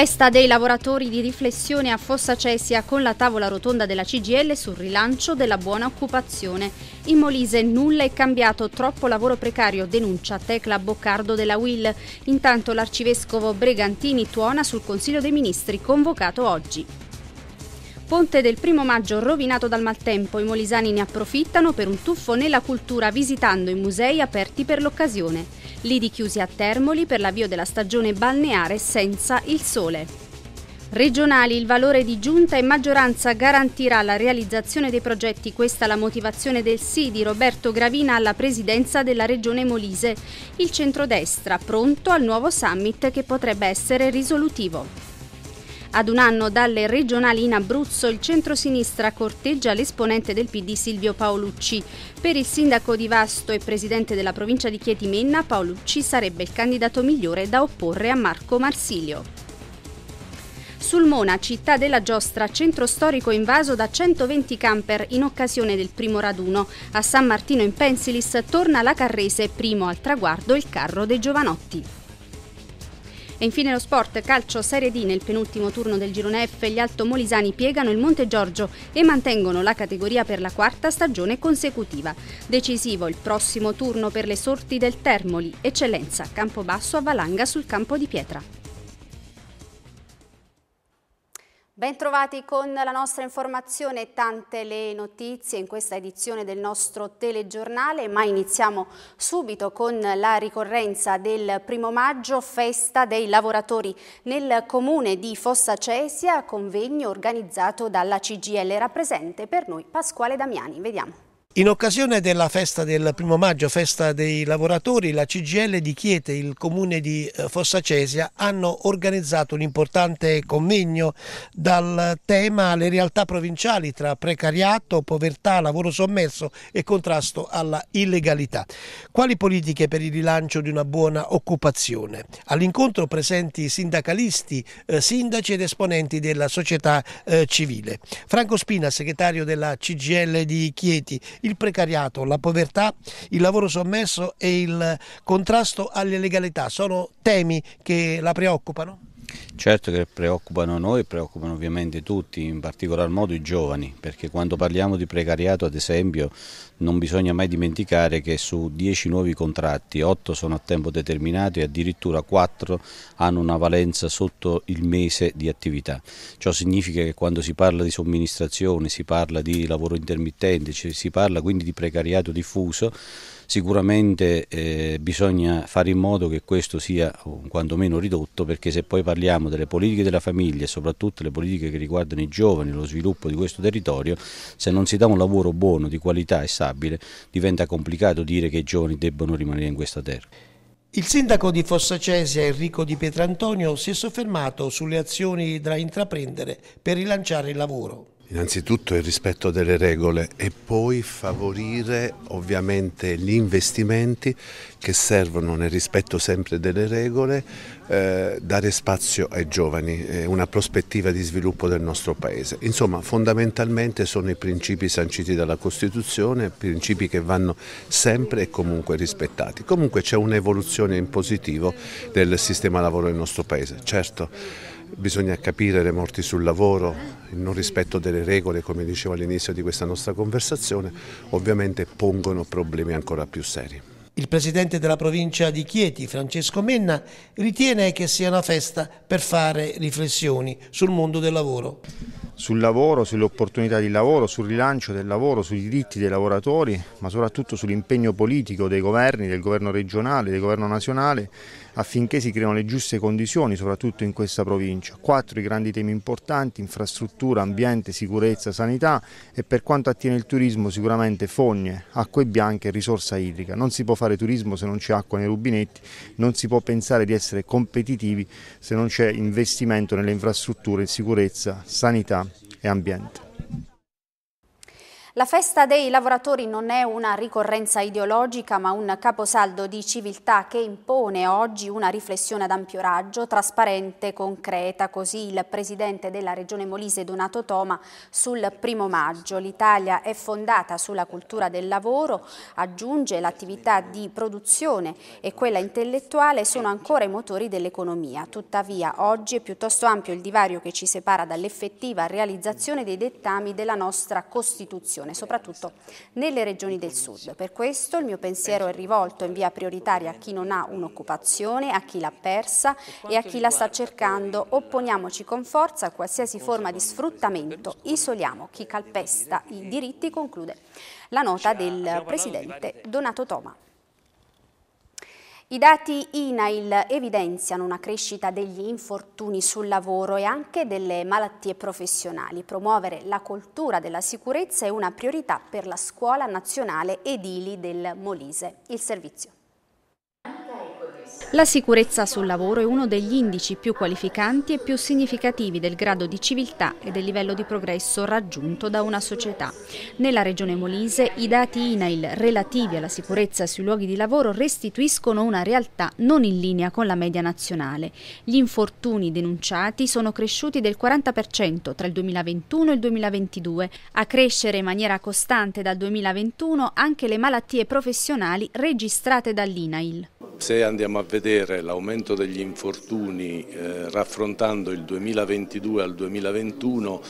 Festa dei lavoratori di riflessione a Fossa Cesia con la tavola rotonda della CGL sul rilancio della buona occupazione. In Molise nulla è cambiato, troppo lavoro precario, denuncia Tecla Boccardo della Will. Intanto l'arcivescovo Bregantini tuona sul Consiglio dei Ministri convocato oggi. Ponte del primo maggio rovinato dal maltempo, i molisani ne approfittano per un tuffo nella cultura visitando i musei aperti per l'occasione. Lidi chiusi a Termoli per l'avvio della stagione balneare senza il sole. Regionali, il valore di giunta e maggioranza garantirà la realizzazione dei progetti. Questa è la motivazione del sì di Roberto Gravina alla presidenza della regione Molise. Il centrodestra pronto al nuovo summit che potrebbe essere risolutivo. Ad un anno dalle regionali in Abruzzo il centro-sinistra corteggia l'esponente del PD Silvio Paolucci. Per il sindaco di Vasto e presidente della provincia di Chieti Menna, Paolucci sarebbe il candidato migliore da opporre a Marco Marsilio. Sulmona, città della giostra, centro storico invaso da 120 camper in occasione del primo raduno. A San Martino in Pensilis torna la Carrese, primo al traguardo il carro dei giovanotti. E infine lo sport, calcio Serie D nel penultimo turno del girone F, gli Alto Molisani piegano il Monte Giorgio e mantengono la categoria per la quarta stagione consecutiva. Decisivo il prossimo turno per le sorti del Termoli, eccellenza, Campobasso a valanga sul campo di pietra. Bentrovati con la nostra informazione, tante le notizie in questa edizione del nostro telegiornale, ma iniziamo subito con la ricorrenza del primo maggio, festa dei lavoratori nel comune di Fossa Cesia, convegno organizzato dalla CGL. Era presente per noi Pasquale Damiani, vediamo. In occasione della festa del primo maggio, festa dei lavoratori, la CGL di Chiete e il comune di eh, Fossacesia hanno organizzato un importante convegno dal tema le realtà provinciali tra precariato, povertà, lavoro sommerso e contrasto alla illegalità. Quali politiche per il rilancio di una buona occupazione? All'incontro presenti sindacalisti, eh, sindaci ed esponenti della società eh, civile. Franco Spina, segretario della CGL di Chieti, il precariato, la povertà, il lavoro sommerso e il contrasto all'illegalità. Sono temi che la preoccupano? Certo che preoccupano noi, preoccupano ovviamente tutti, in particolar modo i giovani, perché quando parliamo di precariato ad esempio non bisogna mai dimenticare che su 10 nuovi contratti 8 sono a tempo determinato e addirittura 4 hanno una valenza sotto il mese di attività. Ciò significa che quando si parla di somministrazione, si parla di lavoro intermittente, si parla quindi di precariato diffuso, sicuramente eh, bisogna fare in modo che questo sia quantomeno ridotto perché se poi parliamo delle politiche della famiglia e soprattutto le politiche che riguardano i giovani e lo sviluppo di questo territorio, se non si dà un lavoro buono, di qualità e stabile, diventa complicato dire che i giovani debbono rimanere in questa terra. Il sindaco di Fossacese Enrico Di Pietrantonio si è soffermato sulle azioni da intraprendere per rilanciare il lavoro. Innanzitutto il rispetto delle regole e poi favorire ovviamente gli investimenti che servono nel rispetto sempre delle regole, eh, dare spazio ai giovani, eh, una prospettiva di sviluppo del nostro Paese. Insomma fondamentalmente sono i principi sanciti dalla Costituzione, principi che vanno sempre e comunque rispettati. Comunque c'è un'evoluzione in positivo del sistema lavoro del nostro Paese, certo Bisogna capire le morti sul lavoro, il non rispetto delle regole, come dicevo all'inizio di questa nostra conversazione, ovviamente pongono problemi ancora più seri. Il presidente della provincia di Chieti, Francesco Menna, ritiene che sia una festa per fare riflessioni sul mondo del lavoro. Sul lavoro, sulle opportunità di lavoro, sul rilancio del lavoro, sui diritti dei lavoratori, ma soprattutto sull'impegno politico dei governi, del governo regionale, del governo nazionale affinché si creino le giuste condizioni soprattutto in questa provincia. Quattro i grandi temi importanti, infrastruttura, ambiente, sicurezza, sanità e per quanto attiene il turismo sicuramente fogne, acque bianche e risorsa idrica. Non si può fare turismo se non c'è acqua nei rubinetti, non si può pensare di essere competitivi se non c'è investimento nelle infrastrutture, sicurezza, sanità e ambiente. La festa dei lavoratori non è una ricorrenza ideologica ma un caposaldo di civiltà che impone oggi una riflessione ad ampio raggio, trasparente, concreta, così il presidente della regione Molise Donato Toma sul primo maggio. L'Italia è fondata sulla cultura del lavoro, aggiunge l'attività di produzione e quella intellettuale sono ancora i motori dell'economia. Tuttavia oggi è piuttosto ampio il divario che ci separa dall'effettiva realizzazione dei dettami della nostra Costituzione popolazione, soprattutto nelle regioni del sud. Per questo il mio pensiero è rivolto in via prioritaria a chi non ha un'occupazione, a chi l'ha persa e a chi la sta cercando. Opponiamoci con forza a qualsiasi forma di sfruttamento, isoliamo chi calpesta i diritti, conclude la nota del cioè, Presidente Donato Toma. I dati INAIL evidenziano una crescita degli infortuni sul lavoro e anche delle malattie professionali. Promuovere la cultura della sicurezza è una priorità per la Scuola Nazionale Edili del Molise. Il servizio. La sicurezza sul lavoro è uno degli indici più qualificanti e più significativi del grado di civiltà e del livello di progresso raggiunto da una società. Nella regione Molise i dati INAIL relativi alla sicurezza sui luoghi di lavoro restituiscono una realtà non in linea con la media nazionale. Gli infortuni denunciati sono cresciuti del 40% tra il 2021 e il 2022, a crescere in maniera costante dal 2021 anche le malattie professionali registrate dall'INAIL. Se andiamo a prevedere l'aumento degli infortuni eh, raffrontando il 2022 al 2021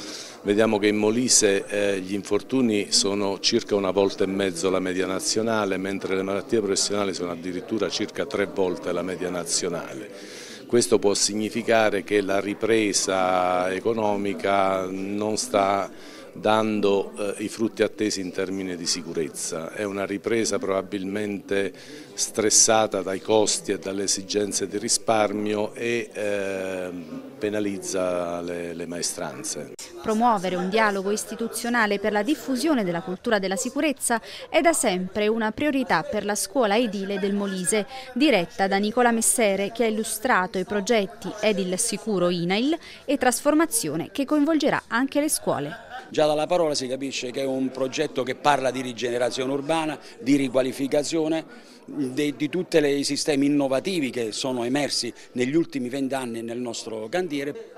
vediamo che in Molise eh, gli infortuni sono circa una volta e mezzo la media nazionale mentre le malattie professionali sono addirittura circa tre volte la media nazionale. Questo può significare che la ripresa economica non sta dando eh, i frutti attesi in termini di sicurezza, è una ripresa probabilmente stressata dai costi e dalle esigenze di risparmio e ehm, penalizza le maestranze. Promuovere un dialogo istituzionale per la diffusione della cultura della sicurezza è da sempre una priorità per la scuola edile del Molise, diretta da Nicola Messere che ha illustrato i progetti Edil Sicuro INAIL e Trasformazione che coinvolgerà anche le scuole. Già dalla parola si capisce che è un progetto che parla di rigenerazione urbana, di riqualificazione di, di tutti i sistemi innovativi che sono emersi negli ultimi vent'anni nel nostro cantiere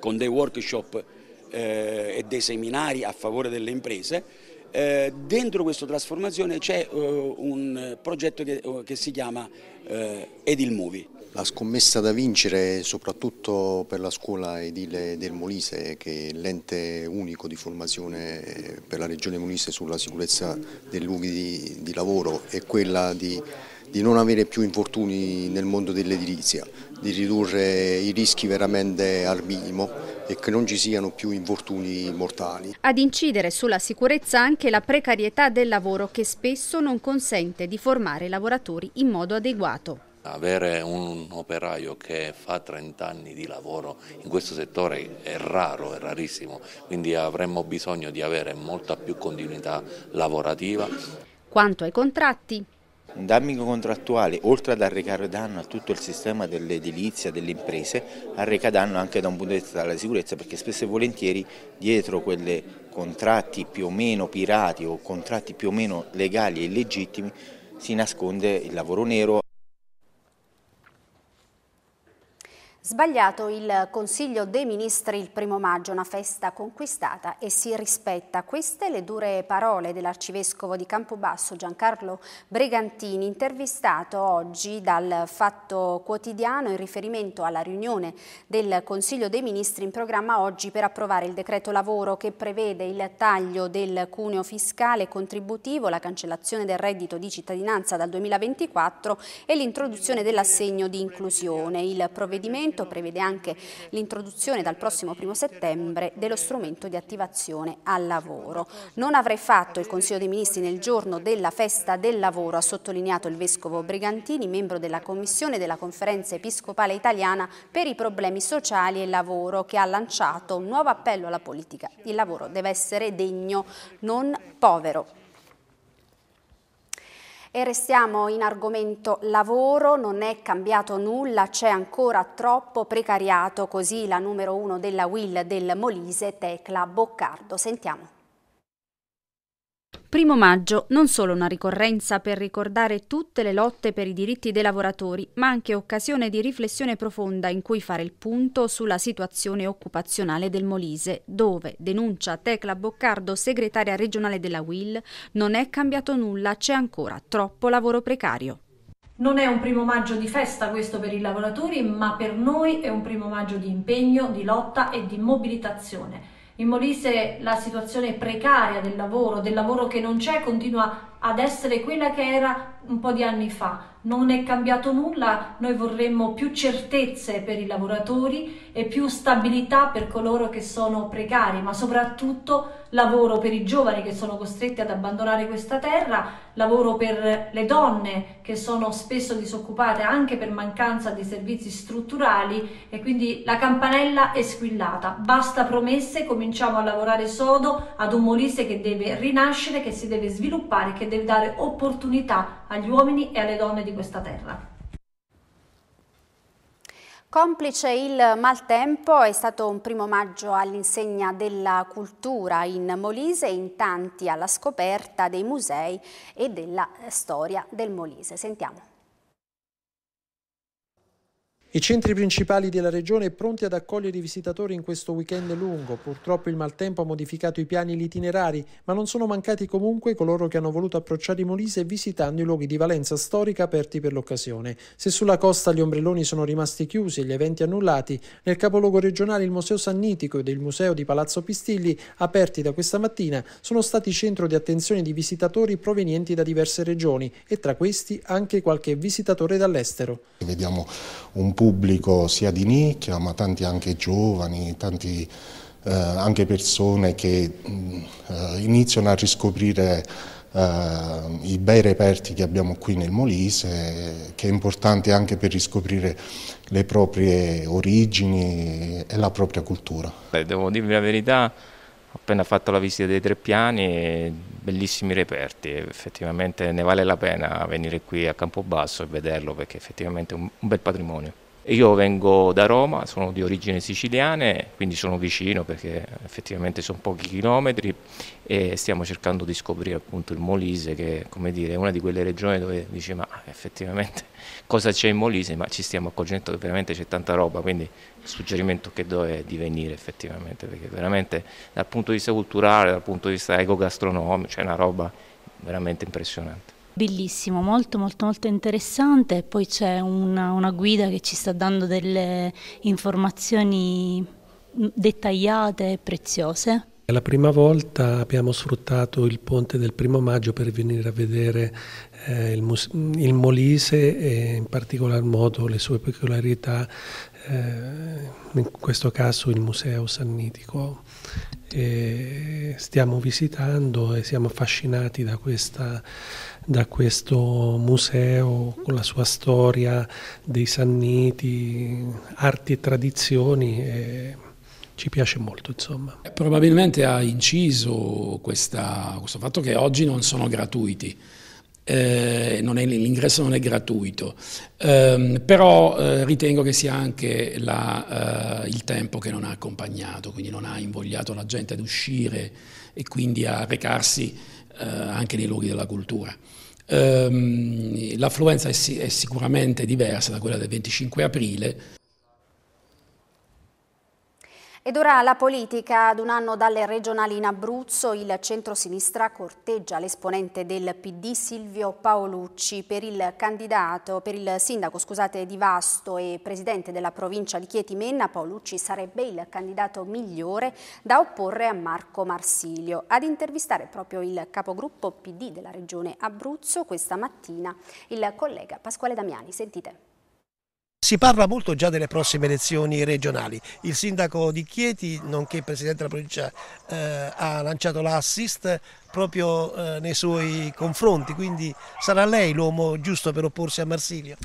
con dei workshop eh, e dei seminari a favore delle imprese. Eh, dentro questa trasformazione c'è eh, un progetto che, che si chiama eh, Edil Movie. La scommessa da vincere soprattutto per la scuola edile del Molise che è l'ente unico di formazione eh, per la regione Molise sulla sicurezza dei luoghi di, di lavoro è quella di, di non avere più infortuni nel mondo dell'edilizia, di ridurre i rischi veramente al minimo e che non ci siano più infortuni mortali. Ad incidere sulla sicurezza anche la precarietà del lavoro che spesso non consente di formare lavoratori in modo adeguato. Avere un operaio che fa 30 anni di lavoro in questo settore è raro, è rarissimo, quindi avremmo bisogno di avere molta più continuità lavorativa. Quanto ai contratti, un damming contrattuale, oltre ad arrecare danno a tutto il sistema dell'edilizia, delle imprese, arreca danno anche da un punto di vista della sicurezza, perché spesso e volentieri dietro quei contratti più o meno pirati o contratti più o meno legali e illegittimi si nasconde il lavoro nero, Sbagliato il Consiglio dei Ministri il primo maggio, una festa conquistata e si rispetta. Queste le dure parole dell'arcivescovo di Campobasso Giancarlo Brigantini, intervistato oggi dal Fatto Quotidiano in riferimento alla riunione del Consiglio dei Ministri in programma oggi per approvare il decreto lavoro che prevede il taglio del cuneo fiscale contributivo, la cancellazione del reddito di cittadinanza dal 2024 e l'introduzione dell'assegno di inclusione. Il provvedimento provvedimento prevede anche l'introduzione dal prossimo primo settembre dello strumento di attivazione al lavoro. Non avrei fatto il Consiglio dei Ministri nel giorno della festa del lavoro, ha sottolineato il Vescovo Brigantini, membro della Commissione della Conferenza Episcopale Italiana per i problemi sociali e lavoro, che ha lanciato un nuovo appello alla politica. Il lavoro deve essere degno, non povero. E restiamo in argomento lavoro, non è cambiato nulla, c'è ancora troppo precariato, così la numero uno della Will del Molise, Tecla Boccardo. Sentiamo. Primo maggio non solo una ricorrenza per ricordare tutte le lotte per i diritti dei lavoratori, ma anche occasione di riflessione profonda in cui fare il punto sulla situazione occupazionale del Molise, dove, denuncia Tecla Boccardo, segretaria regionale della WIL, non è cambiato nulla, c'è ancora troppo lavoro precario. Non è un primo maggio di festa questo per i lavoratori, ma per noi è un primo maggio di impegno, di lotta e di mobilitazione. In Molise la situazione precaria del lavoro, del lavoro che non c'è, continua ad essere quella che era un po' di anni fa. Non è cambiato nulla, noi vorremmo più certezze per i lavoratori e più stabilità per coloro che sono precari, ma soprattutto lavoro per i giovani che sono costretti ad abbandonare questa terra, lavoro per le donne che sono spesso disoccupate anche per mancanza di servizi strutturali e quindi la campanella è squillata. Basta promesse, cominciamo a lavorare sodo ad un Molise che deve rinascere, che si deve sviluppare, che devi dare opportunità agli uomini e alle donne di questa terra. Complice il maltempo è stato un primo maggio all'insegna della cultura in Molise, e in tanti alla scoperta dei musei e della storia del Molise. Sentiamo. I centri principali della regione pronti ad accogliere i visitatori in questo weekend lungo. Purtroppo il maltempo ha modificato i piani e gli itinerari, ma non sono mancati comunque coloro che hanno voluto approcciare i Molise visitando i luoghi di valenza storica aperti per l'occasione. Se sulla costa gli ombrelloni sono rimasti chiusi e gli eventi annullati, nel capoluogo regionale il Museo Sannitico ed il Museo di Palazzo Pistilli, aperti da questa mattina, sono stati centro di attenzione di visitatori provenienti da diverse regioni e tra questi anche qualche visitatore dall'estero. Vediamo un po' pubblico sia di nicchia, ma tanti anche giovani, tanti eh, anche persone che mh, eh, iniziano a riscoprire Uh, i bei reperti che abbiamo qui nel Molise, che è importante anche per riscoprire le proprie origini e la propria cultura. Beh, devo dirvi la verità, ho appena fatto la visita dei tre piani, bellissimi reperti, effettivamente ne vale la pena venire qui a Campobasso e vederlo perché effettivamente è un bel patrimonio. Io vengo da Roma, sono di origini siciliane, quindi sono vicino perché effettivamente sono pochi chilometri e stiamo cercando di scoprire appunto il Molise che dire, è una di quelle regioni dove dici ma effettivamente cosa c'è in Molise ma ci stiamo accorgendo che veramente c'è tanta roba quindi il suggerimento che do è di venire effettivamente perché veramente dal punto di vista culturale, dal punto di vista ecogastronomico c'è una roba veramente impressionante. Bellissimo, molto molto molto interessante. Poi c'è una, una guida che ci sta dando delle informazioni mm, dettagliate e preziose. La prima volta abbiamo sfruttato il ponte del primo maggio per venire a vedere eh, il, il, Molise e in particolar modo le sue peculiarità eh, in questo caso il Museo Sannitico. E stiamo visitando e siamo affascinati da, questa, da, questo museo con la sua storia dei Sanniti, arti e tradizioni. E ci piace molto, insomma. Probabilmente ha inciso questa, questo fatto che oggi non sono gratuiti eh, è, l'ingresso non è gratuito, eh, però eh, ritengo che sia anche la, eh, il tempo che non ha accompagnato, quindi non ha invogliato la gente ad uscire e quindi a recarsi eh, anche nei luoghi della cultura. Ehm, l'affluenza è, è sicuramente diversa da quella del 25 aprile. Ed ora la politica, ad un anno dalle regionali in Abruzzo, il centrosinistra corteggia l'esponente del PD Silvio Paolucci per il, per il sindaco scusate, di Vasto e presidente della provincia di Chieti Menna, Paolucci sarebbe il candidato migliore da opporre a Marco Marsilio. Ad intervistare proprio il capogruppo PD della regione Abruzzo questa mattina il collega Pasquale Damiani, sentite. Si parla molto già delle prossime elezioni regionali. Il sindaco di Chieti, nonché presidente della provincia, eh, ha lanciato l'assist proprio eh, nei suoi confronti, quindi sarà lei l'uomo giusto per opporsi a Marsilio?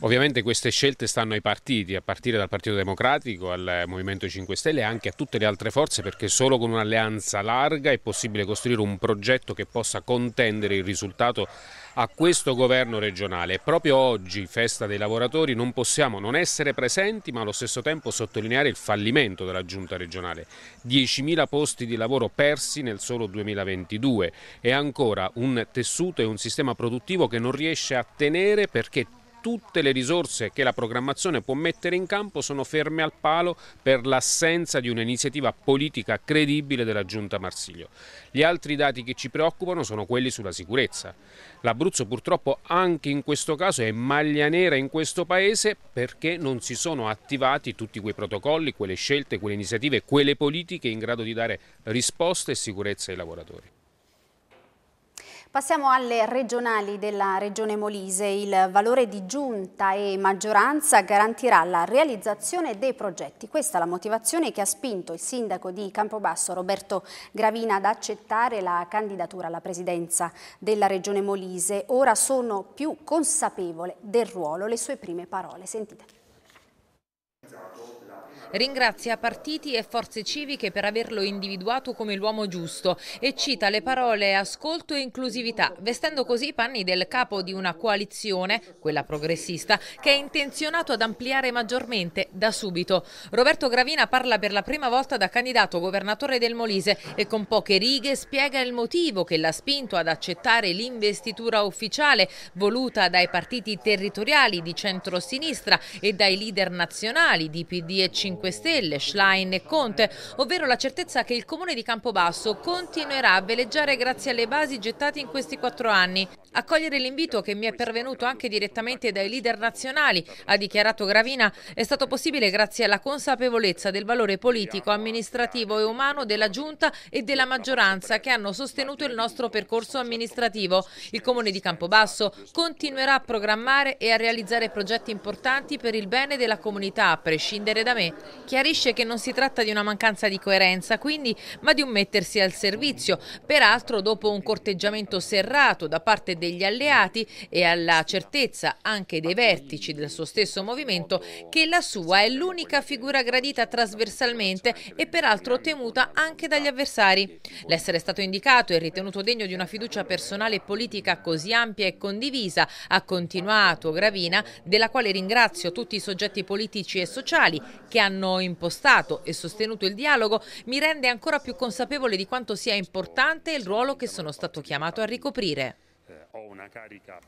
Ovviamente queste scelte stanno ai partiti, a partire dal Partito Democratico, al Movimento 5 Stelle e anche a tutte le altre forze perché solo con un'alleanza larga è possibile costruire un progetto che possa contendere il risultato a questo governo regionale. Proprio oggi, festa dei lavoratori, non possiamo non essere presenti ma allo stesso tempo sottolineare il fallimento della giunta regionale. 10.000 posti di lavoro persi nel solo 2022 e ancora un tessuto e un sistema produttivo che non riesce a tenere perché tutte le risorse che la programmazione può mettere in campo sono ferme al palo per l'assenza di un'iniziativa politica credibile della giunta Marsiglio. Gli altri dati che ci preoccupano sono quelli sulla sicurezza. L'Abruzzo purtroppo anche in questo caso è maglia nera in questo paese perché non si sono attivati tutti quei protocolli, quelle scelte, quelle iniziative, quelle politiche in grado di dare risposte e sicurezza ai lavoratori. Passiamo alle regionali della Regione Molise. Il valore di giunta e maggioranza garantirà la realizzazione dei progetti. Questa è la motivazione che ha spinto il sindaco di Campobasso Roberto Gravina ad accettare la candidatura alla presidenza della Regione Molise. Ora sono più consapevole del ruolo. Le sue prime parole, sentite. Ringrazia partiti e forze civiche per averlo individuato come l'uomo giusto e cita le parole ascolto e inclusività, vestendo così i panni del capo di una coalizione, quella progressista, che è intenzionato ad ampliare maggiormente da subito. Roberto Gravina parla per la prima volta da candidato governatore del Molise e con poche righe spiega il motivo che l'ha spinto ad accettare l'investitura ufficiale voluta dai partiti territoriali di centrosinistra e dai leader nazionali di PD e 5 5 Stelle, Schlein e Conte, ovvero la certezza che il Comune di Campobasso continuerà a veleggiare grazie alle basi gettate in questi quattro anni. Accogliere l'invito che mi è pervenuto anche direttamente dai leader nazionali, ha dichiarato Gravina, è stato possibile grazie alla consapevolezza del valore politico, amministrativo e umano della Giunta e della maggioranza che hanno sostenuto il nostro percorso amministrativo. Il Comune di Campobasso continuerà a programmare e a realizzare progetti importanti per il bene della comunità, a prescindere da me. Chiarisce che non si tratta di una mancanza di coerenza, quindi, ma di un mettersi al servizio. Peraltro, dopo un corteggiamento serrato da parte degli alleati e alla certezza anche dei vertici del suo stesso movimento, che la sua è l'unica figura gradita trasversalmente e peraltro temuta anche dagli avversari. L'essere stato indicato e ritenuto degno di una fiducia personale e politica così ampia e condivisa, ha continuato Gravina, della quale ringrazio tutti i soggetti politici e sociali che hanno hanno impostato e sostenuto il dialogo mi rende ancora più consapevole di quanto sia importante il ruolo che sono stato chiamato a ricoprire. Eh, ho una carica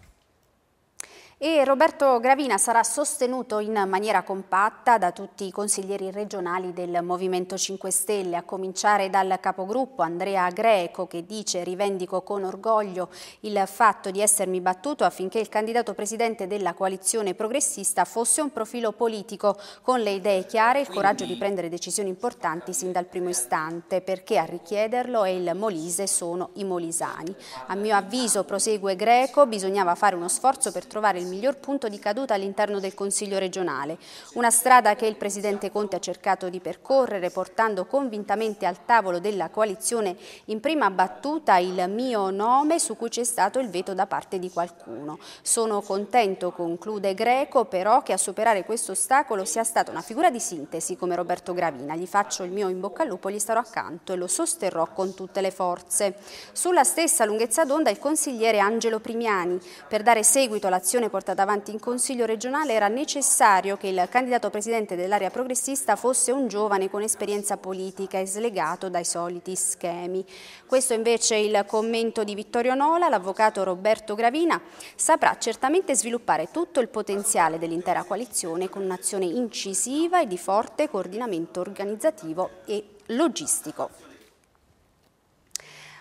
e Roberto Gravina sarà sostenuto in maniera compatta da tutti i consiglieri regionali del Movimento 5 Stelle, a cominciare dal capogruppo Andrea Greco che dice rivendico con orgoglio il fatto di essermi battuto affinché il candidato presidente della coalizione progressista fosse un profilo politico con le idee chiare e il coraggio di prendere decisioni importanti sin dal primo istante perché a richiederlo è il Molise sono i molisani. A mio avviso, prosegue Greco, bisognava fare uno sforzo per trovare il miglior punto di caduta all'interno del Consiglio regionale, una strada che il Presidente Conte ha cercato di percorrere portando convintamente al tavolo della coalizione in prima battuta il mio nome su cui c'è stato il veto da parte di qualcuno. Sono contento, conclude Greco, però che a superare questo ostacolo sia stata una figura di sintesi come Roberto Gravina. Gli faccio il mio in bocca al lupo, gli starò accanto e lo sosterrò con tutte le forze. Sulla stessa lunghezza d'onda il consigliere Angelo Primiani per dare seguito all'azione politica portata avanti in Consiglio regionale era necessario che il candidato presidente dell'area progressista fosse un giovane con esperienza politica e slegato dai soliti schemi. Questo invece è il commento di Vittorio Nola, l'avvocato Roberto Gravina saprà certamente sviluppare tutto il potenziale dell'intera coalizione con un'azione incisiva e di forte coordinamento organizzativo e logistico.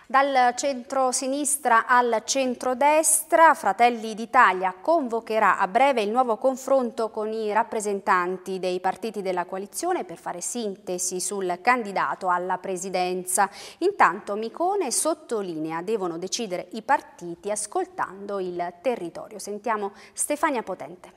Dal centro-sinistra al centro-destra, Fratelli d'Italia convocherà a breve il nuovo confronto con i rappresentanti dei partiti della coalizione per fare sintesi sul candidato alla presidenza. Intanto Micone sottolinea devono decidere i partiti ascoltando il territorio. Sentiamo Stefania Potente.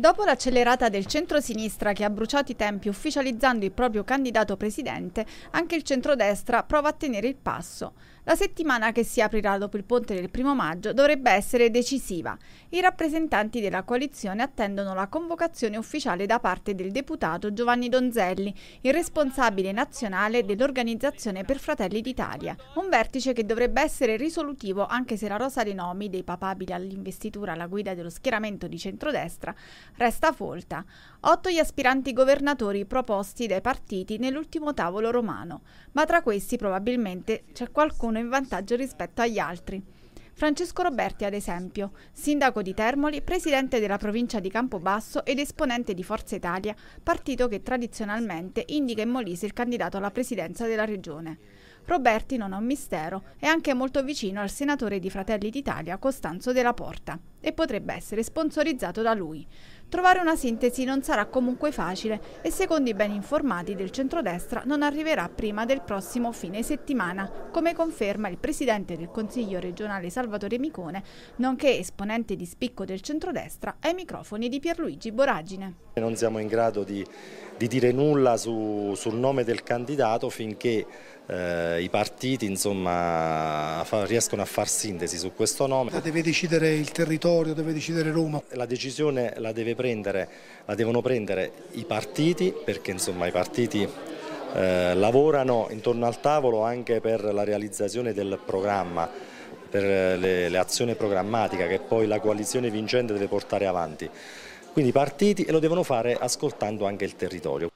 Dopo l'accelerata del centro-sinistra che ha bruciato i tempi ufficializzando il proprio candidato presidente, anche il centrodestra prova a tenere il passo. La settimana che si aprirà dopo il ponte del primo maggio dovrebbe essere decisiva. I rappresentanti della coalizione attendono la convocazione ufficiale da parte del deputato Giovanni Donzelli, il responsabile nazionale dell'organizzazione per Fratelli d'Italia. Un vertice che dovrebbe essere risolutivo anche se la rosa dei nomi dei papabili all'investitura alla guida dello schieramento di centrodestra resta folta. Otto gli aspiranti governatori proposti dai partiti nell'ultimo tavolo romano, ma tra questi probabilmente c'è qualcuno in vantaggio rispetto agli altri. Francesco Roberti, ad esempio, sindaco di Termoli, presidente della provincia di Campobasso ed esponente di Forza Italia, partito che tradizionalmente indica in Molise il candidato alla presidenza della regione. Roberti non è un mistero, è anche molto vicino al senatore di Fratelli d'Italia Costanzo della Porta e potrebbe essere sponsorizzato da lui. Trovare una sintesi non sarà comunque facile e secondo i ben informati del centrodestra non arriverà prima del prossimo fine settimana, come conferma il presidente del Consiglio regionale Salvatore Micone, nonché esponente di spicco del centrodestra, ai microfoni di Pierluigi Boragine. Non siamo in grado di, di dire nulla su, sul nome del candidato finché eh, i partiti insomma, fa, riescono a far sintesi su questo nome. La deve decidere il territorio, deve decidere Roma. La decisione la, prendere, la devono prendere i partiti perché insomma, i partiti eh, lavorano intorno al tavolo anche per la realizzazione del programma per eh, le, le azioni programmatiche che poi la coalizione vincente deve portare avanti. Quindi i partiti e lo devono fare ascoltando anche il territorio.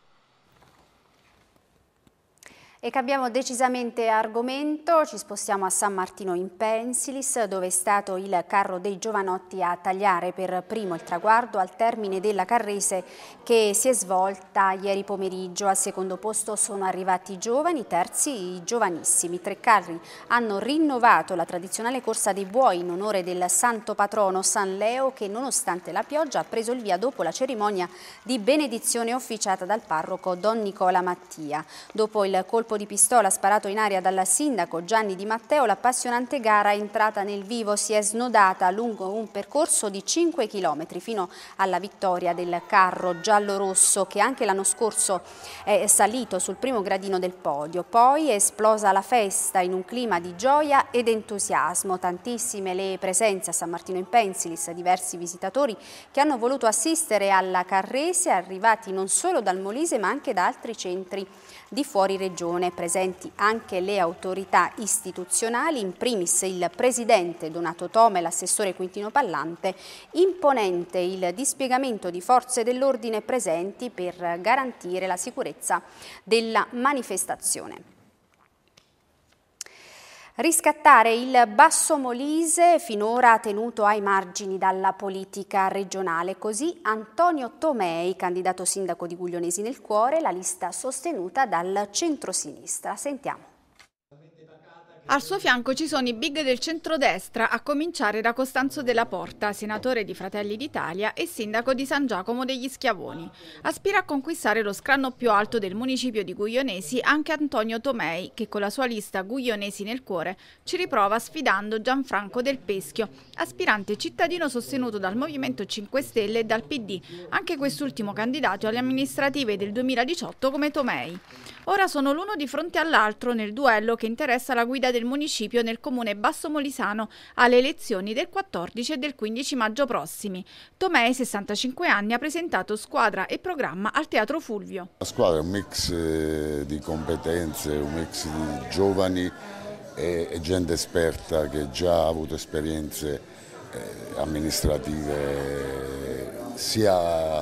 E cambiamo decisamente argomento, ci spostiamo a San Martino in Pensilis dove è stato il carro dei giovanotti a tagliare per primo il traguardo al termine della carrese che si è svolta ieri pomeriggio. Al secondo posto sono arrivati i giovani, terzi i giovanissimi. Tre carri hanno rinnovato la tradizionale corsa dei buoi in onore del santo patrono San Leo che nonostante la pioggia ha preso il via dopo la cerimonia di benedizione officiata dal parroco Don Nicola Mattia. Dopo il colpo colpo di pistola sparato in aria dal sindaco Gianni Di Matteo, l'appassionante gara entrata nel vivo si è snodata lungo un percorso di 5 km fino alla vittoria del carro giallo-rosso che anche l'anno scorso è salito sul primo gradino del podio. Poi è esplosa la festa in un clima di gioia ed entusiasmo. Tantissime le presenze a San Martino in Pensilis, diversi visitatori che hanno voluto assistere alla Carrese, arrivati non solo dal Molise ma anche da altri centri di fuori regione, presenti anche le autorità istituzionali, in primis il presidente Donato Tome e l'assessore Quintino Pallante, imponente il dispiegamento di forze dell'ordine presenti per garantire la sicurezza della manifestazione. Riscattare il Basso Molise, finora tenuto ai margini dalla politica regionale. Così Antonio Tomei, candidato sindaco di Guglionesi nel cuore, la lista sostenuta dal centrosinistra. Sentiamo. Al suo fianco ci sono i big del centrodestra, a cominciare da Costanzo Della Porta, senatore di Fratelli d'Italia e sindaco di San Giacomo degli Schiavoni. Aspira a conquistare lo scranno più alto del municipio di Guglionesi anche Antonio Tomei, che con la sua lista Guglionesi nel cuore ci riprova sfidando Gianfranco Del Peschio, aspirante cittadino sostenuto dal Movimento 5 Stelle e dal PD, anche quest'ultimo candidato alle amministrative del 2018 come Tomei. Ora sono l'uno di fronte all'altro nel duello che interessa la guida del municipio nel comune Basso Molisano alle elezioni del 14 e del 15 maggio prossimi. Tomei, 65 anni, ha presentato squadra e programma al Teatro Fulvio. La squadra è un mix eh, di competenze, un mix di giovani e gente esperta che già ha avuto esperienze eh, amministrative sia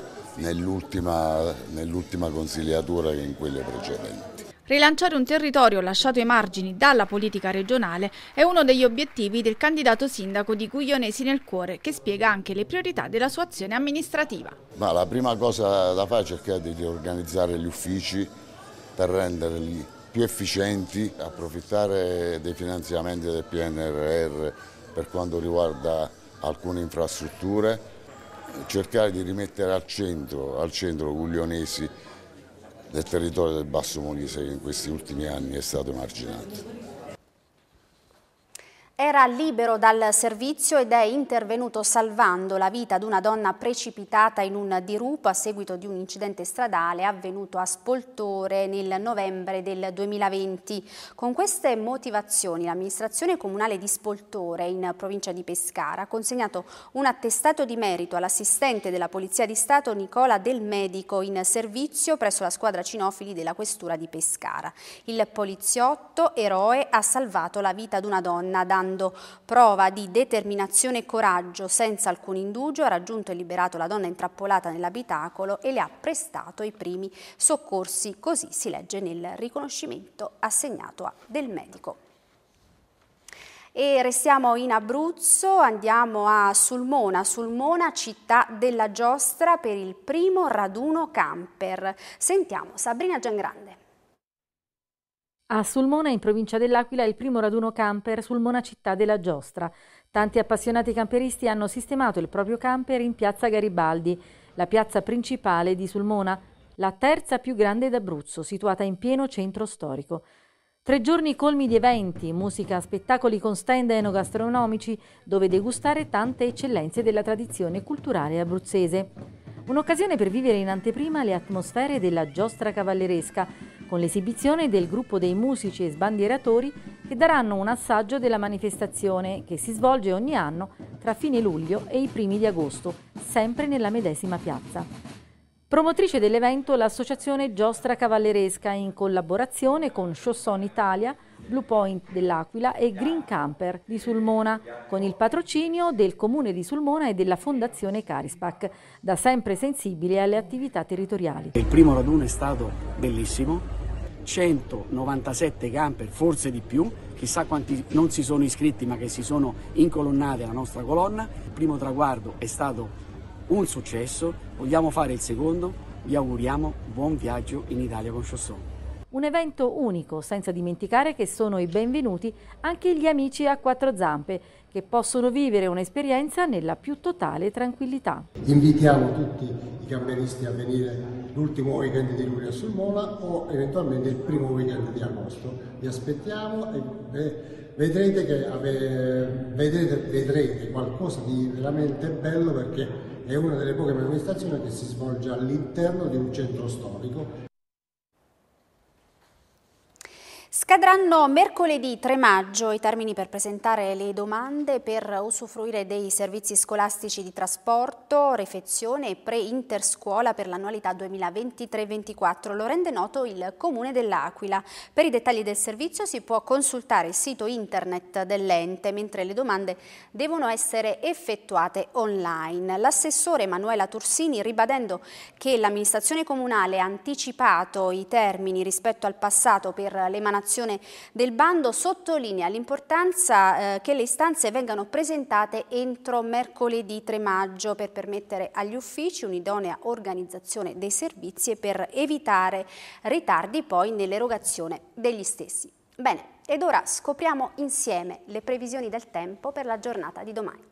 nell'ultima nell consiliatura che in quelle precedenti. Rilanciare un territorio lasciato ai margini dalla politica regionale è uno degli obiettivi del candidato sindaco di Guglionesi nel cuore, che spiega anche le priorità della sua azione amministrativa. Ma la prima cosa da fare è cercare di riorganizzare gli uffici per renderli più efficienti, approfittare dei finanziamenti del PNRR per quanto riguarda alcune infrastrutture cercare di rimettere al centro, al centro Guglionesi del territorio del Basso Molise che in questi ultimi anni è stato emarginato. Era libero dal servizio ed è intervenuto salvando la vita di una donna precipitata in un dirupo a seguito di un incidente stradale avvenuto a Spoltore nel novembre del 2020. Con queste motivazioni l'amministrazione comunale di Spoltore in provincia di Pescara ha consegnato un attestato di merito all'assistente della Polizia di Stato Nicola Del Medico in servizio presso la squadra cinofili della Questura di Pescara. Il poliziotto eroe ha salvato la vita di una donna da dando prova di determinazione e coraggio senza alcun indugio, ha raggiunto e liberato la donna intrappolata nell'abitacolo e le ha prestato i primi soccorsi, così si legge nel riconoscimento assegnato a del medico. E restiamo in Abruzzo, andiamo a Sulmona, Sulmona città della giostra per il primo raduno camper. Sentiamo Sabrina Giangrande. A Sulmona, in provincia dell'Aquila, è il primo raduno camper Sulmona Città della Giostra. Tanti appassionati camperisti hanno sistemato il proprio camper in piazza Garibaldi, la piazza principale di Sulmona, la terza più grande d'Abruzzo, situata in pieno centro storico. Tre giorni colmi di eventi, musica, spettacoli con stand enogastronomici, dove degustare tante eccellenze della tradizione culturale abruzzese. Un'occasione per vivere in anteprima le atmosfere della giostra cavalleresca, con l'esibizione del gruppo dei musici e sbandieratori che daranno un assaggio della manifestazione che si svolge ogni anno tra fine luglio e i primi di agosto, sempre nella medesima piazza. Promotrice dell'evento l'associazione Giostra Cavalleresca in collaborazione con Chausson Italia, Blue Point dell'Aquila e Green Camper di Sulmona, con il patrocinio del Comune di Sulmona e della Fondazione Carispac, da sempre sensibile alle attività territoriali. Il primo raduno è stato bellissimo, 197 camper, forse di più, chissà quanti non si sono iscritti ma che si sono incolonnati alla nostra colonna. Il primo traguardo è stato un successo, vogliamo fare il secondo, vi auguriamo buon viaggio in Italia con Chausson. Un evento unico, senza dimenticare che sono i benvenuti anche gli amici a quattro zampe, che possono vivere un'esperienza nella più totale tranquillità. Invitiamo tutti i cammeristi a venire l'ultimo weekend di luglio a Mola o eventualmente il primo weekend di agosto. Vi aspettiamo e vedrete che vedrete, vedrete qualcosa di veramente bello perché è una delle poche manifestazioni che si svolge all'interno di un centro storico. Scadranno mercoledì 3 maggio i termini per presentare le domande per usufruire dei servizi scolastici di trasporto, refezione e pre-interscuola per l'annualità 2023-24. Lo rende noto il Comune dell'Aquila. Per i dettagli del servizio si può consultare il sito internet dell'ente, mentre le domande devono essere effettuate online. L'assessore Emanuela Tursini, ribadendo che l'amministrazione comunale ha anticipato i termini rispetto al passato per l'emanazione commissione del bando sottolinea l'importanza eh, che le istanze vengano presentate entro mercoledì 3 maggio per permettere agli uffici un'idonea organizzazione dei servizi e per evitare ritardi poi nell'erogazione degli stessi. Bene, ed ora scopriamo insieme le previsioni del tempo per la giornata di domani.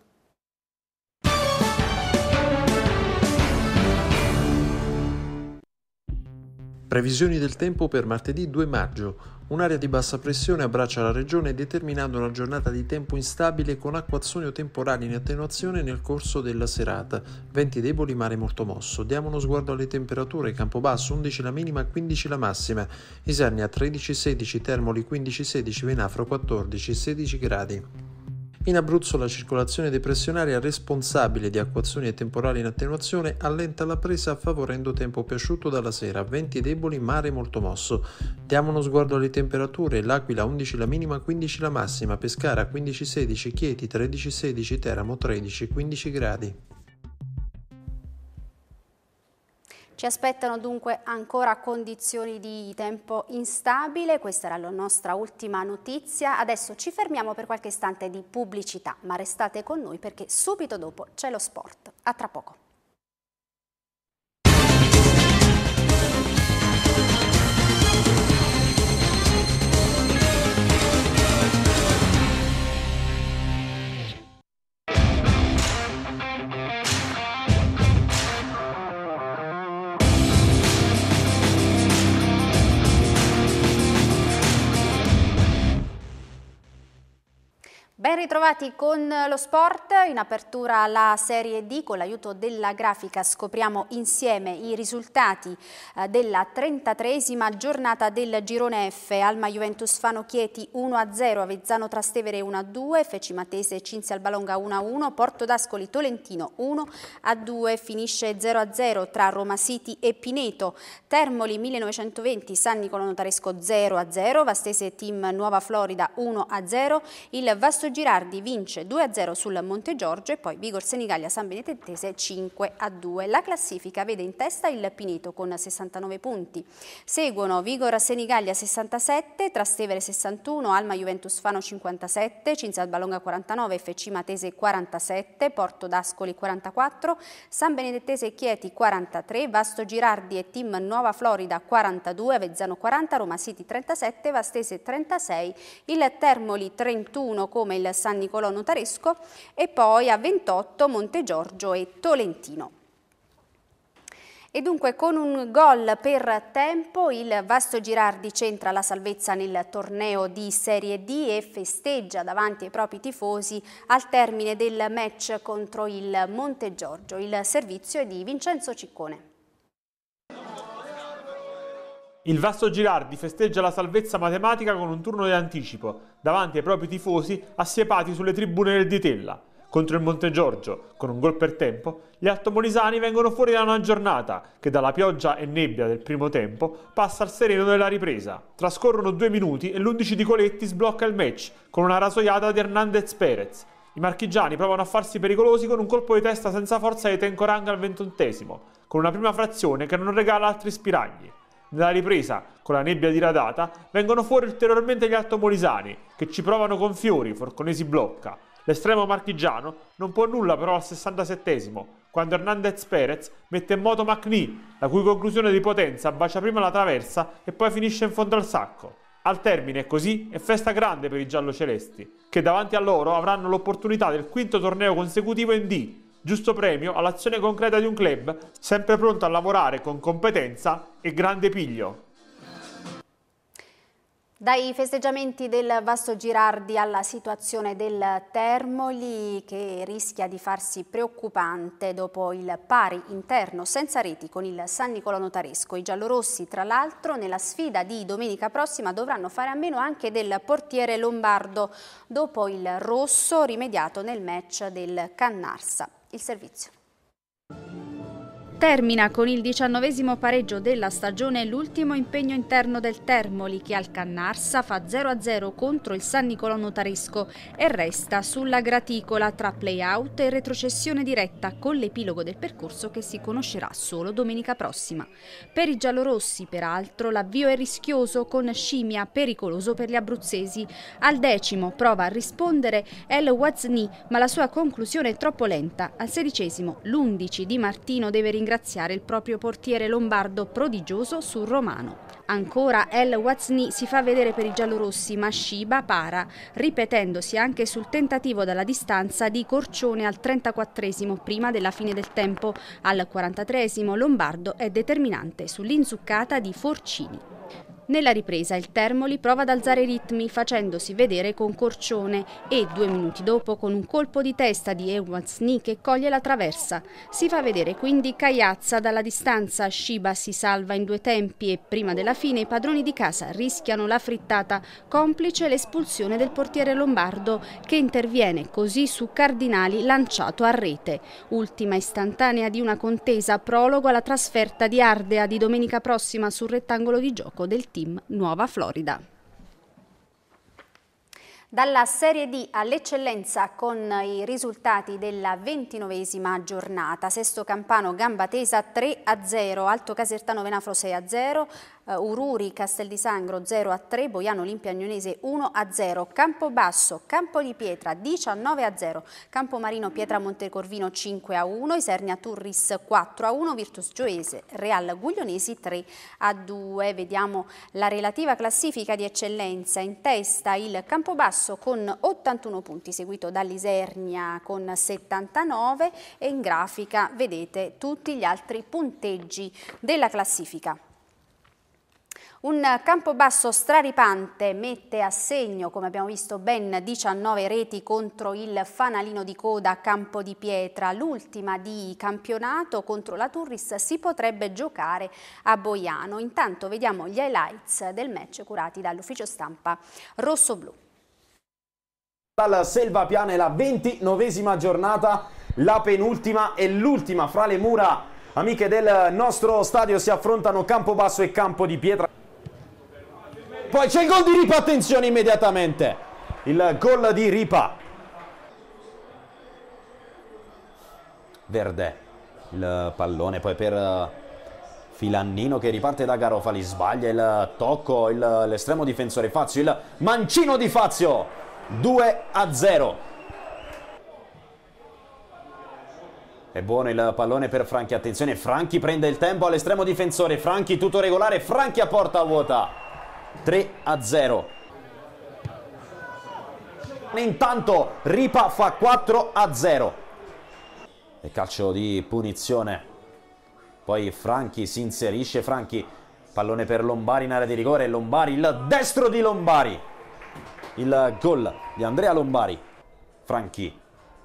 Previsioni del tempo per martedì 2 maggio. Un'area di bassa pressione abbraccia la regione determinando una giornata di tempo instabile con acquazzoni o temporali in attenuazione nel corso della serata, venti deboli mare molto mosso. Diamo uno sguardo alle temperature, Campo basso 11 la minima, 15 la massima, Isernia 13-16, Termoli 15-16, Venafro 14-16 gradi. In Abruzzo la circolazione depressionaria responsabile di acquazzoni e temporali in attenuazione allenta la presa favorendo tempo piaciuto dalla sera, venti deboli, mare molto mosso. Diamo uno sguardo alle temperature, l'Aquila 11 la minima, 15 la massima, Pescara 15-16, Chieti 13-16, Teramo 13-15 gradi. Ci aspettano dunque ancora condizioni di tempo instabile, questa era la nostra ultima notizia. Adesso ci fermiamo per qualche istante di pubblicità, ma restate con noi perché subito dopo c'è lo sport. A tra poco. Ben ritrovati con lo sport, in apertura la Serie D con l'aiuto della grafica scopriamo insieme i risultati eh, della 33esima giornata del girone F, Alma Juventus Fano Chieti 1-0, Avezzano Trastevere 1-2, Feci Matese Cinzia Albalonga 1-1, Porto d'Ascoli Tolentino 1-2, finisce 0-0 tra Roma City e Pineto, Termoli 1920 San Nicolò Notaresco 0-0, Vastese Team Nuova Florida 1-0, il Vasto Girardi vince 2-0 sul Monte Giorgio e poi Vigor Senigallia San Benedettese 5-2. La classifica vede in testa il Pinito con 69 punti. Seguono Vigor Senigallia 67, Trastevere 61, Alma Juventus Fano 57, Cinzia Cinzalbalonga 49, FC Matese 47, Porto d'Ascoli 44, San Benedettese Chieti 43, Vasto Girardi e Team Nuova Florida 42, Avezzano 40, Roma City 37, Vastese 36, il Termoli 31 come il il San Nicolò Notaresco e poi a 28 Montegiorgio e Tolentino. E dunque con un gol per tempo il Vasto Girardi centra la salvezza nel torneo di Serie D e festeggia davanti ai propri tifosi al termine del match contro il Monte Giorgio. Il servizio è di Vincenzo Ciccone. Il Vasto Girardi festeggia la salvezza matematica con un turno di anticipo, davanti ai propri tifosi assiepati sulle tribune del Ditella. Contro il Montegiorgio, con un gol per tempo, gli altomolisani vengono fuori da una giornata che dalla pioggia e nebbia del primo tempo passa al sereno della ripresa. Trascorrono due minuti e l'11 di Coletti sblocca il match con una rasoiata di Hernandez Perez. I marchigiani provano a farsi pericolosi con un colpo di testa senza forza di Tencoranga al ventottesimo, con una prima frazione che non regala altri spiragli. Nella ripresa, con la nebbia diradata, vengono fuori ulteriormente gli altomolisani, che ci provano con fiori, Forconesi blocca. L'estremo marchigiano non può nulla però al 67esimo, quando Hernandez Perez mette in moto McNee, la cui conclusione di potenza bacia prima la traversa e poi finisce in fondo al sacco. Al termine, così, è festa grande per i giallocelesti, che davanti a loro avranno l'opportunità del quinto torneo consecutivo in D, Giusto premio all'azione concreta di un club sempre pronto a lavorare con competenza e grande piglio. Dai festeggiamenti del Vasto Girardi alla situazione del Termoli che rischia di farsi preoccupante dopo il pari interno senza reti con il San Nicola Notaresco. I giallorossi tra l'altro nella sfida di domenica prossima dovranno fare a meno anche del portiere Lombardo dopo il rosso rimediato nel match del Cannarsa il servizio. Termina con il diciannovesimo pareggio della stagione l'ultimo impegno interno del Termoli che al Cannarsa fa 0-0 contro il San Nicolò Notaresco e resta sulla graticola tra playout e retrocessione diretta con l'epilogo del percorso che si conoscerà solo domenica prossima. Per i giallorossi, peraltro, l'avvio è rischioso con scimmia pericoloso per gli abruzzesi. Al decimo prova a rispondere El Wazni, ma la sua conclusione è troppo lenta. Al sedicesimo, l'undici di Martino deve ringraziare ringraziare il proprio portiere lombardo prodigioso sul romano. Ancora El Wazni si fa vedere per i giallorossi, ma Shiba para, ripetendosi anche sul tentativo dalla distanza di Corcione al 34 esimo prima della fine del tempo. Al 43 esimo Lombardo è determinante sull'inzuccata di Forcini. Nella ripresa il Termoli prova ad alzare i ritmi facendosi vedere con Corcione e due minuti dopo con un colpo di testa di Ewansni che coglie la traversa. Si fa vedere quindi Cagliazza dalla distanza, Shiba si salva in due tempi e prima della fine i padroni di casa rischiano la frittata, complice l'espulsione del portiere lombardo che interviene così su Cardinali lanciato a rete. Ultima istantanea di una contesa prologo alla trasferta di Ardea di domenica prossima sul rettangolo di gioco del team team Nuova Florida. Dalla Serie D all'eccellenza con i risultati della ventinovesima giornata. Sesto Campano Gambatesa 3 0, Alto Casertano Venafro 6 0, eh, Ururi Castel di Sangro 0 a 3, Boiano Olimpia Agnonese 1 a 0, Campobasso Campo di Pietra 19 a 0, Campomarino Pietra Montecorvino 5 a 1, Isernia Turris 4 a 1, Virtus Gioese Real Guglionesi 3 a 2. Vediamo la relativa classifica di eccellenza. In testa il Campobasso con 81 punti, seguito dall'Isernia con 79 e in grafica vedete tutti gli altri punteggi della classifica. Un campobasso straripante mette a segno, come abbiamo visto, ben 19 reti contro il fanalino di coda a campo di pietra. L'ultima di campionato contro la Turris si potrebbe giocare a Boiano. Intanto vediamo gli highlights del match curati dall'ufficio stampa rosso-blu. Dalla Selva Piana è la ventinovesima giornata, la penultima e l'ultima fra le mura. Amiche del nostro stadio si affrontano Campobasso e Campo di Pietra. Poi c'è il gol di Ripa, attenzione immediatamente. Il gol di Ripa. Verde, il pallone poi per eh, Filannino che riparte da Garofali, sbaglia il tocco, l'estremo difensore Fazio, il mancino di Fazio, 2 a 0. È buono il pallone per Franchi, attenzione, Franchi prende il tempo all'estremo difensore, Franchi tutto regolare, Franchi a porta vuota. 3 a 0 intanto Ripa fa 4 a 0 e calcio di punizione poi Franchi si inserisce Franchi pallone per Lombari in area di rigore Lombari il destro di Lombari il gol di Andrea Lombari Franchi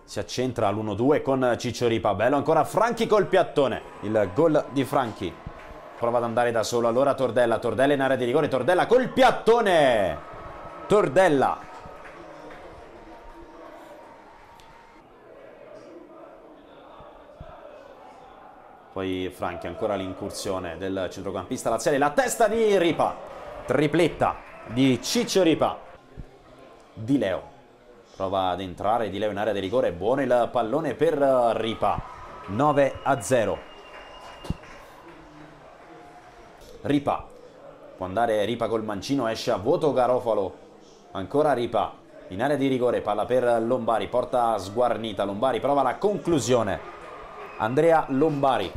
si accentra all'1-2 con Ciccio Ripa bello ancora Franchi col piattone il gol di Franchi Prova ad andare da solo. Allora Tordella. Tordella in area di rigore. Tordella col piattone. Tordella. Poi Franchi ancora l'incursione del centrocampista laziale. La testa di Ripa. Tripletta di Ciccio Ripa. Di Leo. Prova ad entrare Di Leo in area di rigore. Buono il pallone per Ripa. 9 a 0. Ripa, può andare Ripa col mancino, esce a vuoto Garofalo, ancora Ripa, in area di rigore, palla per Lombari, porta sguarnita, Lombari prova la conclusione, Andrea Lombari.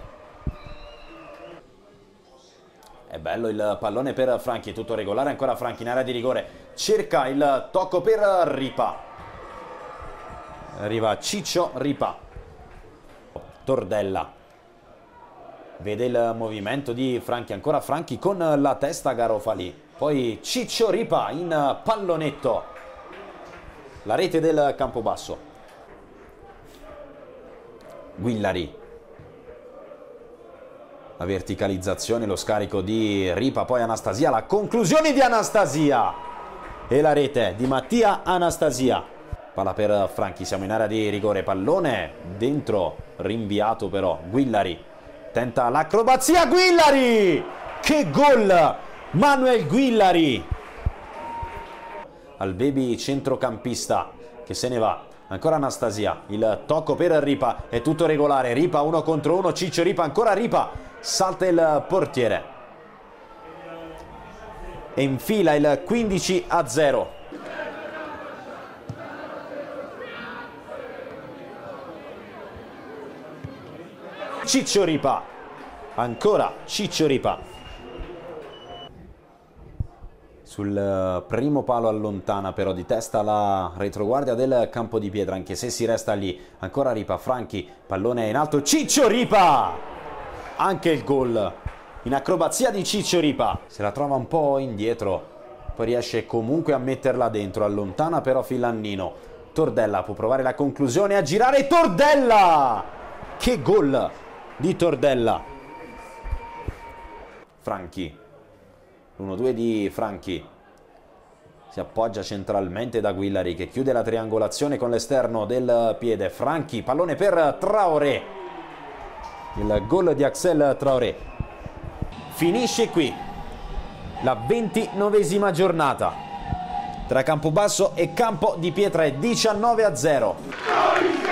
È bello il pallone per Franchi, tutto regolare, ancora Franchi in area di rigore, cerca il tocco per Ripa. Arriva Ciccio Ripa, Tordella vede il movimento di Franchi, ancora Franchi con la testa Garofali, poi Ciccio Ripa in pallonetto, la rete del campo basso, Guillari, la verticalizzazione, lo scarico di Ripa, poi Anastasia, la conclusione di Anastasia e la rete di Mattia Anastasia. Palla per Franchi, siamo in area di rigore, pallone dentro, rinviato però, Guillari tenta l'acrobazia Guillari che gol Manuel Guillari al baby centrocampista che se ne va Ancora Anastasia, il tocco per Ripa, è tutto regolare, Ripa uno contro uno Ciccio Ripa, ancora Ripa, salta il portiere. E infila il 15 a 0. Ciccio Ripa, ancora Ciccio Ripa. Sul eh, primo palo allontana però di testa la retroguardia del campo di pietra, anche se si resta lì. Ancora Ripa, Franchi, pallone in alto, Ciccio Ripa! Anche il gol in acrobazia di Ciccio Ripa. Se la trova un po' indietro, poi riesce comunque a metterla dentro, allontana però Filannino. Tordella può provare la conclusione a girare, Tordella! Che gol! di Tordella. Franchi. l1 2 di Franchi. Si appoggia centralmente da Guillari che chiude la triangolazione con l'esterno del piede. Franchi, pallone per Traoré. Il gol di Axel Traoré. Finisce qui la ventinovesima giornata tra campo basso e Campo di Pietra è 19 a 0.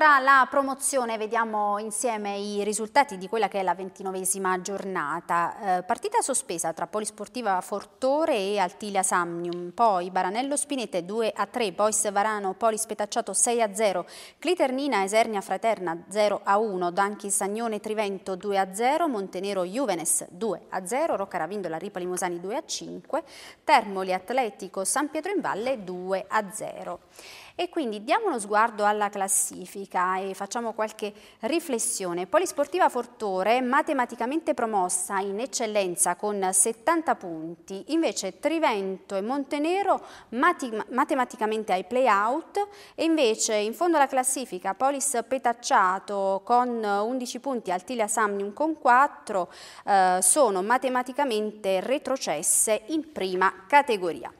ora la promozione, vediamo insieme i risultati di quella che è la ventinovesima giornata. Eh, partita sospesa tra Polisportiva Fortore e Altilia Samnium, poi Baranello Spinete 2 a 3, Bois Varano, Polis Spetacciato 6 a 0, Cliternina Esernia Fraterna 0 a 1, Danchi Sagnone Trivento 2 a 0, Montenero Juvenes 2 a 0, Rocca Ravindola Ripa Limosani 2 a 5, Termoli Atletico San Pietro in Valle 2 a 0. E quindi diamo uno sguardo alla classifica e facciamo qualche riflessione. Polisportiva Fortore, matematicamente promossa in eccellenza con 70 punti, invece Trivento e Montenero matematicamente ai playout e invece in fondo alla classifica Polis Petacciato con 11 punti, Altilia Samnium con 4, eh, sono matematicamente retrocesse in prima categoria.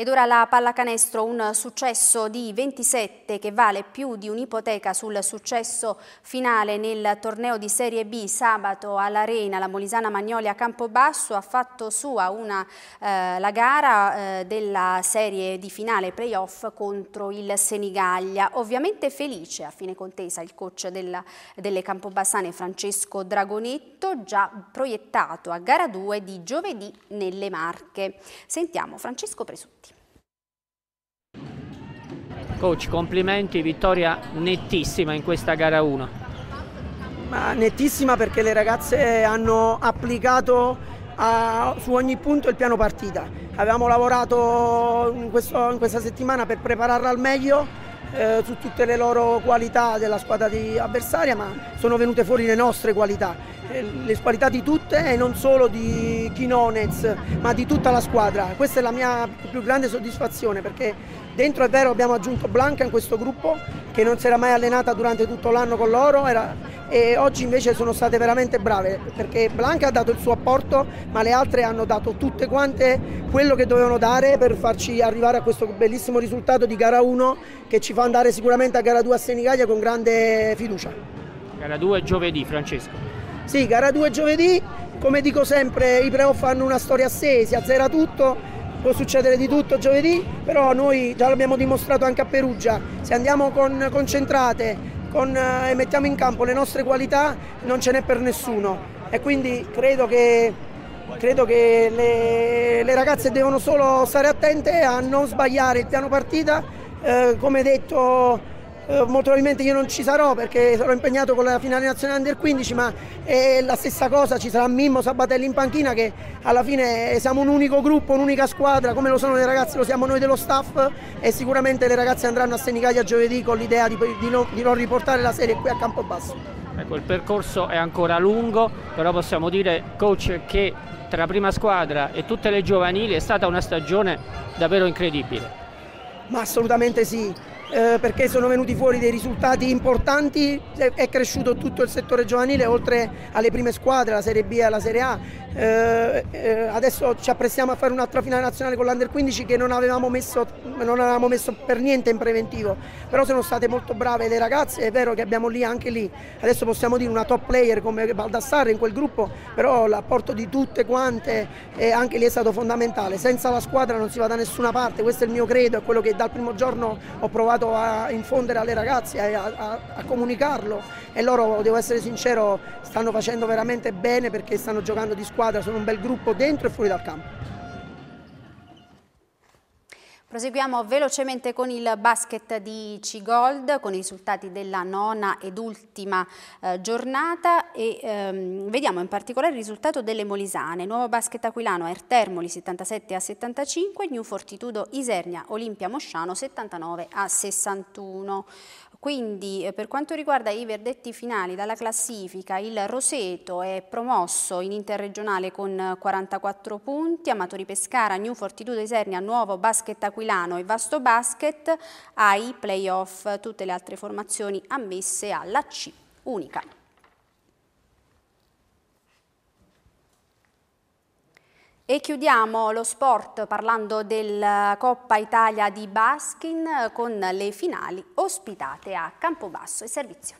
Ed ora la pallacanestro, un successo di 27 che vale più di un'ipoteca sul successo finale nel torneo di Serie B sabato all'Arena. La Molisana Magnoli a Campobasso ha fatto sua una, eh, la gara eh, della serie di finale playoff contro il Senigallia. Ovviamente felice a fine contesa il coach della, delle Campobassane Francesco Dragonetto, già proiettato a gara 2 di giovedì nelle Marche. Sentiamo Francesco Presutti. Coach, complimenti, vittoria nettissima in questa gara 1. Ma nettissima perché le ragazze hanno applicato a, su ogni punto il piano partita. Avevamo lavorato in, questo, in questa settimana per prepararla al meglio eh, su tutte le loro qualità della squadra di avversaria, ma sono venute fuori le nostre qualità le qualità di tutte e non solo di Chinonez, ma di tutta la squadra. Questa è la mia più grande soddisfazione perché dentro è vero abbiamo aggiunto Blanca in questo gruppo che non si era mai allenata durante tutto l'anno con loro era, e oggi invece sono state veramente brave perché Blanca ha dato il suo apporto ma le altre hanno dato tutte quante quello che dovevano dare per farci arrivare a questo bellissimo risultato di gara 1 che ci fa andare sicuramente a gara 2 a Senigallia con grande fiducia. Gara 2 giovedì Francesco. Sì, gara 2 giovedì, come dico sempre i playoff hanno una storia a sé, si azzera tutto, può succedere di tutto giovedì, però noi già l'abbiamo dimostrato anche a Perugia, se andiamo con concentrate con, eh, e mettiamo in campo le nostre qualità non ce n'è per nessuno e quindi credo che, credo che le, le, ragazze devono solo stare attente a non sbagliare il piano partita, eh, come detto eh, molto probabilmente io non ci sarò perché sarò impegnato con la finale nazionale under 15 ma è la stessa cosa, ci sarà Mimmo Sabatelli in panchina che alla fine eh, siamo un unico gruppo, un'unica squadra, come lo sono le ragazze lo siamo noi dello staff e sicuramente le ragazze andranno a Senigallia giovedì con l'idea di, di, no, di non riportare la serie qui a Campobasso. Ecco, il percorso è ancora lungo, però possiamo dire, coach, che tra prima squadra e tutte le giovanili è stata una stagione davvero incredibile. Ma assolutamente sì, eh, perché sono venuti fuori dei risultati importanti, è cresciuto tutto il settore giovanile oltre alle prime squadre, la Serie B e la Serie A. Eh, eh, adesso ci apprestiamo a fare un'altra finale nazionale con l'Under 15 che non avevamo, messo, non avevamo messo per niente in preventivo, però sono state molto brave le ragazze, è vero che abbiamo lì anche lì, adesso possiamo dire una top player come Baldassarre in quel gruppo, però l'apporto di tutte quante eh, anche lì è stato fondamentale, senza la squadra non si va da nessuna parte, questo è il mio credo, è quello che dal primo giorno ho provato imparato a infondere alle ragazze, a, a, a comunicarlo e loro, devo essere sincero, stanno facendo veramente bene perché stanno giocando di squadra, sono un bel gruppo dentro e fuori dal campo. Proseguiamo velocemente con il basket di C-Gold, con i risultati della nona ed ultima eh, giornata e ehm, vediamo in particolare il risultato delle Molisane. Nuovo basket Aquilano Air Termoli 77 a 75, New Fortitudo Isernia Olimpia Mosciano 79 a 61. Quindi eh, per quanto riguarda i verdetti finali dalla classifica, il Roseto è promosso in interregionale con 44 punti, Amatori Pescara, New Fortitudo Isernia, Nuovo Basket Aquilano e Vasto Basket ai playoff, tutte le altre formazioni ammesse alla C unica. E chiudiamo lo sport parlando della eh, Coppa Italia di Baskin eh, con le finali ospitate a Campobasso e Servizio.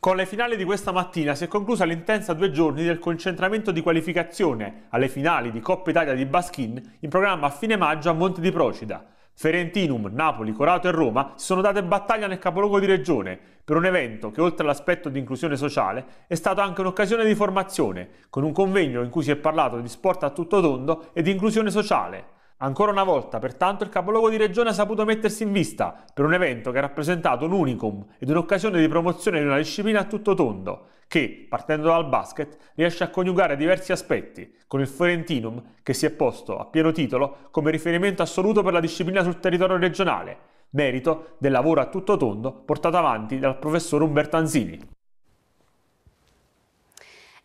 Con le finali di questa mattina si è conclusa l'intensa due giorni del concentramento di qualificazione alle finali di Coppa Italia di Baskin in programma a fine maggio a Monte di Procida. Ferentinum, Napoli, Corato e Roma si sono date battaglia nel capoluogo di regione per un evento che oltre all'aspetto di inclusione sociale è stato anche un'occasione di formazione, con un convegno in cui si è parlato di sport a tutto tondo e di inclusione sociale. Ancora una volta, pertanto, il capoluogo di regione ha saputo mettersi in vista per un evento che ha rappresentato un unicum ed un'occasione di promozione di una disciplina a tutto tondo, che, partendo dal basket, riesce a coniugare diversi aspetti, con il Fiorentinum che si è posto a pieno titolo come riferimento assoluto per la disciplina sul territorio regionale, merito del lavoro a tutto tondo portato avanti dal professor Umberto Anzini.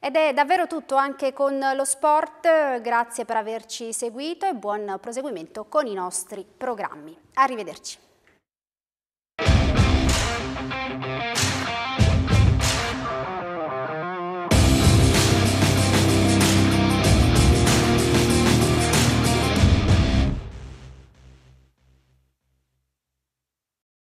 Ed è davvero tutto anche con lo sport, grazie per averci seguito e buon proseguimento con i nostri programmi. Arrivederci.